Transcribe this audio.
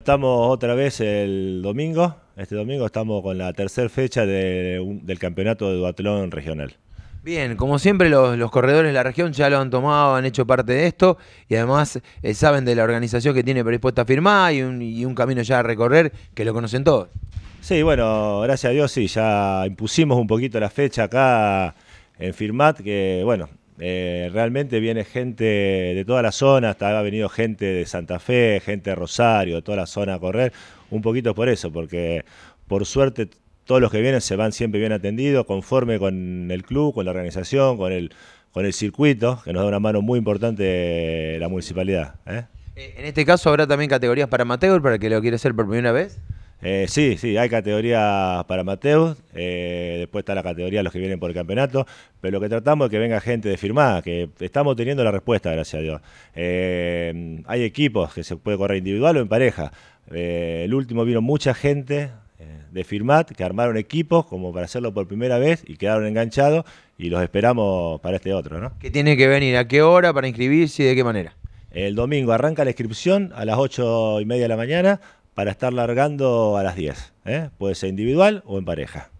Estamos otra vez el domingo, este domingo estamos con la tercera fecha del campeonato de duatlón regional. Bien, como siempre los, corredores de la región ya lo han tomado, han hecho parte de esto y además eh, saben de la organización que tiene predispuesta a firmar y un, y un camino ya a recorrer que lo conocen todos. Sí, bueno, gracias a Dios sí, ya impusimos un poquito la fecha acá en Firmat, que bueno, eh, realmente viene gente de toda la zona, hasta ha venido gente de Santa Fe, gente de Rosario, de toda la zona a correr, un poquito por eso, porque por suerte todos los que vienen se van siempre bien atendidos, conforme con el club, con la organización, con el, con el circuito, que nos da una mano muy importante la municipalidad. ¿eh? Eh, en este caso habrá también categorías para Mateo, para el que lo quiere hacer por primera vez. Eh, sí, sí, hay categorías para Mateus, eh, después está la categoría de los que vienen por el campeonato, pero lo que tratamos es que venga gente de firmada, que estamos teniendo la respuesta, gracias a Dios. Eh, hay equipos que se puede correr individual o en pareja. el último vino mucha gente de Firmat que armaron equipos como para hacerlo por primera vez y quedaron enganchados y los esperamos para este otro, ¿no? ¿Qué tiene que venir? ¿A qué hora para inscribirse y de qué manera? El domingo arranca la inscripción a las 8 y media de la mañana para estar largando a las 10. ¿eh? Puede ser individual o en pareja.